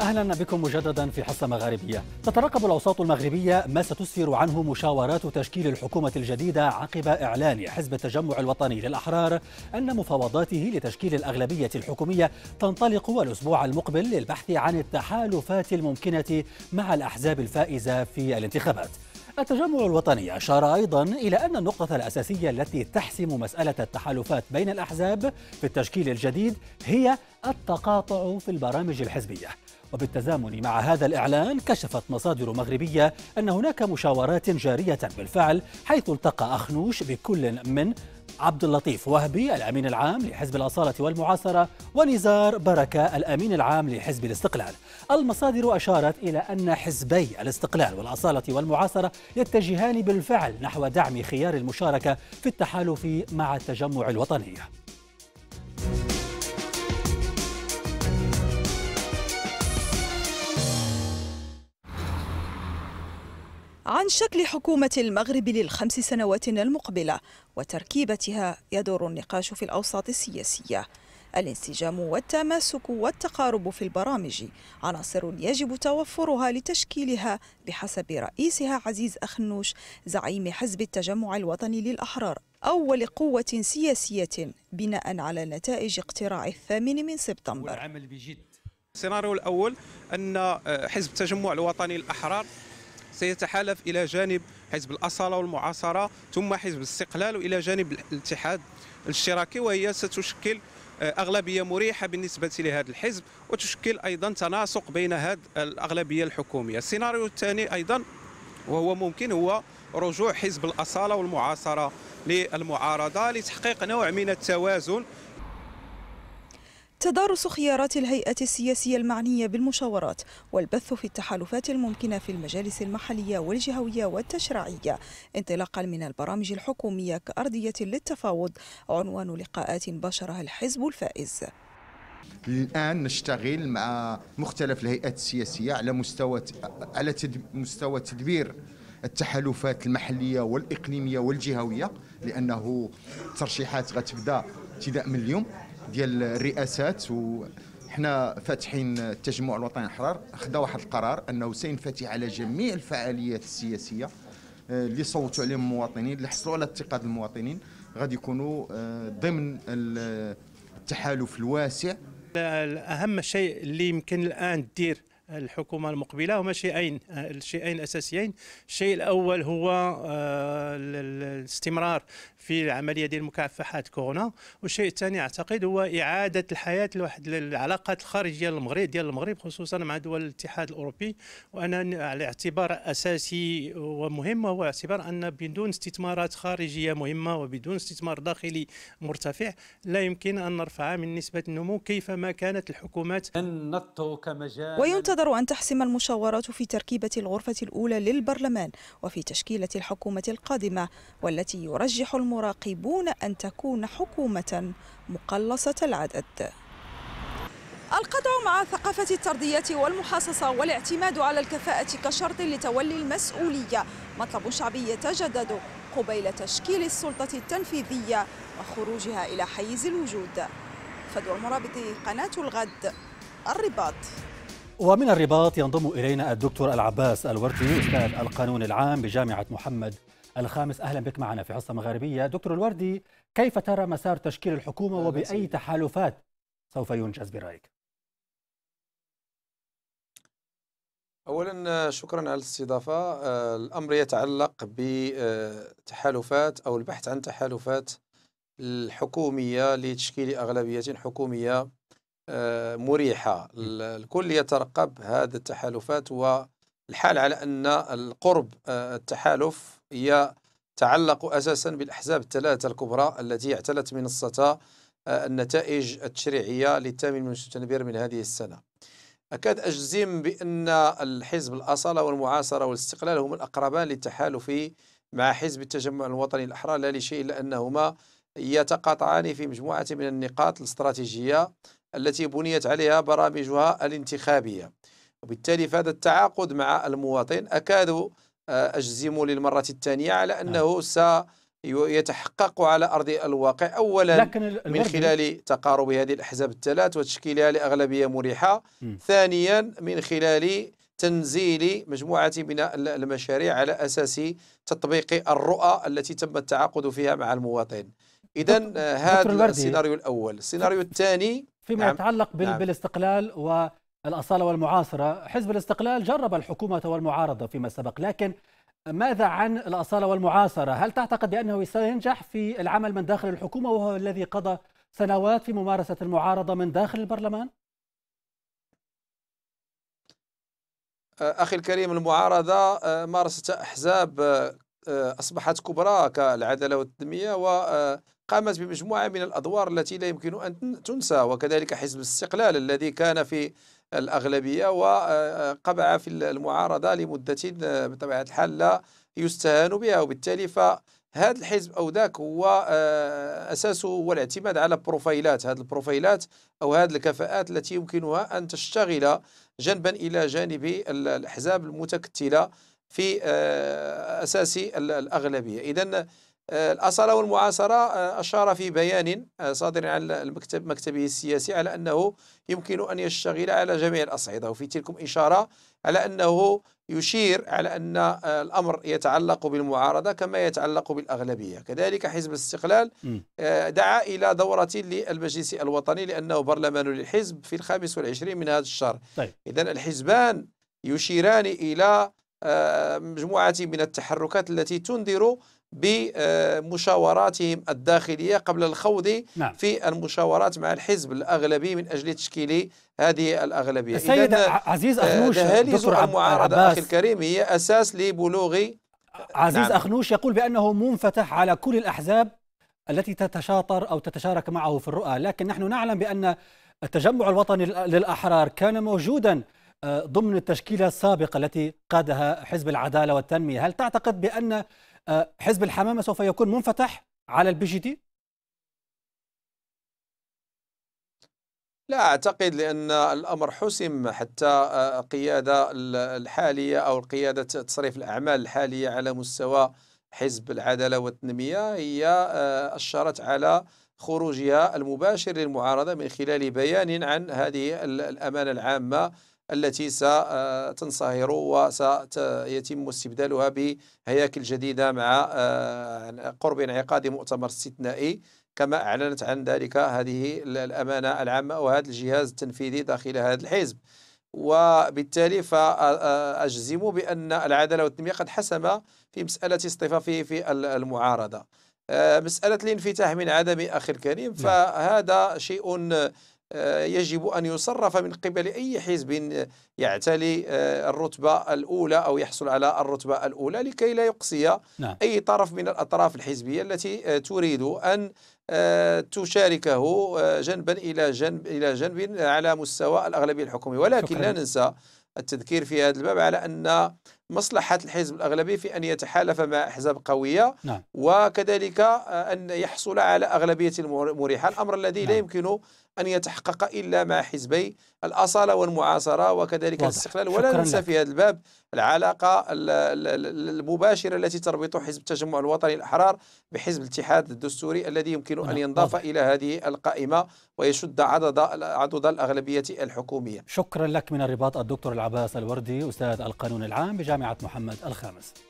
اهلا بكم مجددا في حصه مغاربيه. تترقب الاوساط المغربيه ما ستسفر عنه مشاورات تشكيل الحكومه الجديده عقب اعلان حزب التجمع الوطني للاحرار ان مفاوضاته لتشكيل الاغلبيه الحكوميه تنطلق الاسبوع المقبل للبحث عن التحالفات الممكنه مع الاحزاب الفائزه في الانتخابات. التجمع الوطني أشار أيضا إلى أن النقطة الأساسية التي تحسم مسألة التحالفات بين الأحزاب في التشكيل الجديد هي التقاطع في البرامج الحزبية وبالتزامن مع هذا الإعلان كشفت مصادر مغربية أن هناك مشاورات جارية بالفعل حيث التقى أخنوش بكل من عبد اللطيف وهبي الأمين العام لحزب الأصالة والمعاصرة ونزار بركة الأمين العام لحزب الاستقلال المصادر أشارت إلى أن حزبي الاستقلال والأصالة والمعاصرة يتجهان بالفعل نحو دعم خيار المشاركة في التحالف مع التجمع الوطني عن شكل حكومة المغرب للخمس سنوات المقبلة وتركيبتها يدور النقاش في الأوساط السياسية الانسجام والتماسك والتقارب في البرامج عناصر يجب توفرها لتشكيلها بحسب رئيسها عزيز أخنوش زعيم حزب التجمع الوطني للأحرار أول قوة سياسية بناء على نتائج اقتراع الثامن من سبتمبر العمل بجد السيناريو الأول أن حزب التجمع الوطني الأحرار سيتحالف الى جانب حزب الاصاله والمعاصره ثم حزب الاستقلال والى جانب الاتحاد الاشتراكي وهي ستشكل آه، اغلبيه مريحه بالنسبه لهذا الحزب وتشكل ايضا تناسق بين هذه الاغلبيه الحكوميه السيناريو الثاني ايضا وهو ممكن هو رجوع حزب الاصاله والمعاصره للمعارضه لتحقيق نوع من التوازن تدارس خيارات الهيئة السياسية المعنية بالمشاورات والبث في التحالفات الممكنة في المجالس المحلية والجهوية والتشريعية انطلاقا من البرامج الحكومية كأرضية للتفاوض عنوان لقاءات باشرها الحزب الفائز الان نشتغل مع مختلف الهيئات السياسيه على مستوى على مستوى تدبير التحالفات المحليه والاقليميه والجهويه لانه الترشيحات غتبدا ابتداء من اليوم ديال الرئاسات وحنا فاتحين التجمع الوطني الحرار خدا واحد القرار انه سينفتح على جميع الفعاليات السياسيه آه، اللي صوتوا عليهم المواطنين اللي حصلوا على الثقه ديال المواطنين غادي يكونوا آه، ضمن التحالف الواسع اهم شيء اللي يمكن الان دير الحكومه المقبله هما شيئين الشيئين الاساسيين الشيء الاول هو آه، الاستمرار في العمليه ديال مكافحه كورونا والشيء الثاني اعتقد هو اعاده الحياه لواحد العلاقات الخارجيه للمغرب ديال المغرب خصوصا مع دول الاتحاد الاوروبي وانا على اعتبار اساسي ومهم هو اعتبار ان بدون استثمارات خارجيه مهمه وبدون استثمار داخلي مرتفع لا يمكن ان نرفع من نسبه النمو كيفما كانت الحكومات وينتظر تنتظر أن تحسم المشاورات في تركيبة الغرفة الأولى للبرلمان وفي تشكيلة الحكومة القادمة والتي يرجح المراقبون أن تكون حكومة مقلصة العدد القطع مع ثقافة التردية والمحاصصة والاعتماد على الكفاءة كشرط لتولي المسؤولية مطلب شعبي يتجدد قبيل تشكيل السلطة التنفيذية وخروجها إلى حيز الوجود فدوى المرابط قناة الغد الرباط ومن الرباط ينضم إلينا الدكتور العباس الوردي أستاذ القانون العام بجامعة محمد الخامس أهلا بك معنا في حصة مغاربية دكتور الوردي كيف ترى مسار تشكيل الحكومة وبأي تحالفات سوف ينجز برأيك اولا شكرا على الاستضافه آه، الامر يتعلق بتحالفات او البحث عن تحالفات الحكوميه لتشكيل اغلبيه حكوميه آه، مريحة الكل يترقب هذه التحالفات والحال على أن القرب آه، التحالف يتعلق أساسا بالأحزاب الثلاثة الكبرى التي اعتلت منصة آه، النتائج التشريعية للثامن من سبتمبر من هذه السنة أكاد أجزم بأن الحزب الأصالة والمعاصرة والاستقلال هما الأقربان للتحالف مع حزب التجمع الوطني الأحرار لا لشيء إلا أنهما يتقاطعان في مجموعة من النقاط الاستراتيجية التي بنيت عليها برامجها الانتخابية وبالتالي فهذا التعاقد مع المواطن أكاد آه، أجزم للمرة الثانية على نعم. أنه سيتحقق على أرض الواقع أولا من خلال تقارب هذه الأحزاب الثلاث وتشكيلها لأغلبية مريحة ثانيا من خلال تنزيل مجموعة من المشاريع على أساس تطبيق الرؤى التي تم التعاقد فيها مع المواطن إذا آه، هذا السيناريو الأول السيناريو الثاني فيما نعم. يتعلق بال... نعم. بالاستقلال والاصاله والمعاصره، حزب الاستقلال جرب الحكومه والمعارضه فيما سبق، لكن ماذا عن الاصاله والمعاصره؟ هل تعتقد بانه سينجح في العمل من داخل الحكومه وهو الذي قضى سنوات في ممارسه المعارضه من داخل البرلمان؟ اخي الكريم المعارضه آه، مارست احزاب آه، آه، اصبحت كبرى كالعداله والتنميه و قامت بمجموعة من الأدوار التي لا يمكن أن تنسى وكذلك حزب الاستقلال الذي كان في الأغلبية وقبع في المعارضة لمدة بطبيعة الحال لا يستهان بها وبالتالي فهذا الحزب أو ذاك هو آه، أساسه هو الاعتماد على بروفايلات هذه البروفايلات أو هذه الكفاءات التي يمكنها أن تشتغل جنبا إلى جانب الأحزاب المتكتلة في آه، أساس الأغلبية إذا الأصالة والمعاصرة آه، أشار في بيان آه، صادر عن المكتب مكتبه السياسي على أنه يمكن أن يشتغل على جميع الأصعدة وفي تلكم إشارة على أنه يشير على أن آه، الأمر يتعلق بالمعارضة كما يتعلق بالأغلبية كذلك حزب الاستقلال دعا إلى دورة للمجلس الوطني لأنه برلمان للحزب في الخامس والعشرين من هذا الشهر طيب. إذن الحزبان يشيران إلى مجموعة من التحركات التي تنذر بمشاوراتهم الداخلية قبل الخوض نعم. في المشاورات مع الحزب الأغلبي من أجل تشكيل هذه الأغلبية السيد عزيز آه، أخنوش دكتور المعارضة عباس. أخي الكريم هي أساس لبلوغ عزيز نعم. أخنوش يقول بأنه منفتح على كل الأحزاب التي تتشاطر أو تتشارك معه في الرؤى لكن نحن نعلم بأن التجمع الوطني للأحرار كان موجوداً آه، ضمن التشكيلة السابقة التي قادها حزب العدالة والتنمية هل تعتقد بأن آه، حزب الحمامه سوف يكون منفتح على البي جي دي؟ لا اعتقد لان الامر حسم حتى آه، القياده الحاليه او قياده تصريف الاعمال الحاليه على مستوى حزب العداله والتنميه هي آه، اشرت على خروجها المباشر للمعارضه من خلال بيان عن هذه الامانه العامه التي ستنصهر آه، وسيتم استبدالها بهياكل جديدة مع آه، قرب انعقاد مؤتمر استثنائي كما أعلنت عن ذلك هذه الأمانة العامة وهذا الجهاز التنفيذي داخل هذا الحزب وبالتالي فأجزم آه، بأن العدالة والتنمية قد حسم في مسألة اصطفافه في المعارضة مسألة الانفتاح من عدم أخي الكريم نعم. فهذا شيء آه، يجب أن يصرف من قبل أي حزب يعتلي آه، الرتبة الأولى أو يحصل على الرتبة الأولى لكي لا يقصي نعم. أي طرف من الأطراف الحزبية التي آه، تريد أن تشاركه جنبا إلى جنب إلى جنب على مستوى الأغلبية الحكومية ولكن شكرا. لا ننسى التذكير في هذا الباب على أن مصلحة الحزب الأغلبي في أن يتحالف مع أحزاب قوية نعم. وكذلك آه، أن يحصل على أغلبية مريحة الأمر الذي نعم. لا يمكن أن يتحقق إلا مع حزبي الأصالة والمعاصرة وكذلك الاستقلال ولا ننسى في هذا الباب العلاقة المباشرة التي تربط حزب التجمع الوطني الأحرار بحزب الاتحاد الدستوري الذي يمكن أن نعم، ينضاف واضح. إلى هذه القائمة ويشد عدد عدد الأغلبية الحكومية شكرا لك من الرباط الدكتور العباس الوردي أستاذ القانون العام بجامعة جامعة محمد الخامس